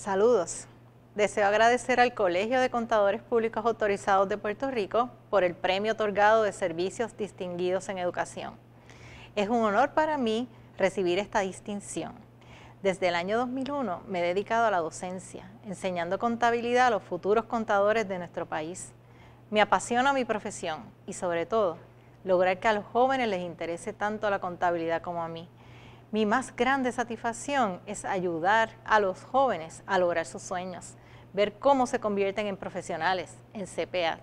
Saludos. Deseo agradecer al Colegio de Contadores Públicos Autorizados de Puerto Rico por el premio otorgado de Servicios Distinguidos en Educación. Es un honor para mí recibir esta distinción. Desde el año 2001 me he dedicado a la docencia, enseñando contabilidad a los futuros contadores de nuestro país. Me apasiona mi profesión y sobre todo, lograr que a los jóvenes les interese tanto la contabilidad como a mí. Mi más grande satisfacción es ayudar a los jóvenes a lograr sus sueños, ver cómo se convierten en profesionales, en CPA.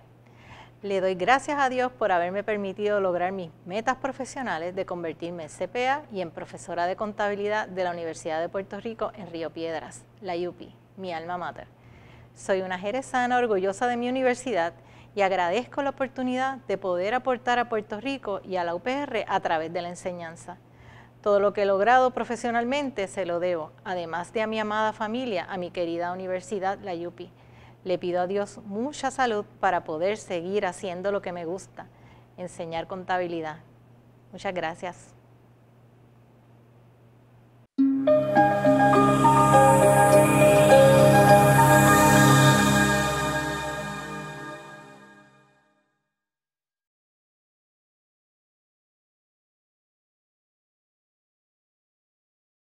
Le doy gracias a Dios por haberme permitido lograr mis metas profesionales de convertirme en CPA y en profesora de contabilidad de la Universidad de Puerto Rico en Río Piedras, la UPI, mi alma mater. Soy una jerezana orgullosa de mi universidad y agradezco la oportunidad de poder aportar a Puerto Rico y a la UPR a través de la enseñanza. Todo lo que he logrado profesionalmente se lo debo, además de a mi amada familia, a mi querida universidad, la Yupi. Le pido a Dios mucha salud para poder seguir haciendo lo que me gusta, enseñar contabilidad. Muchas gracias.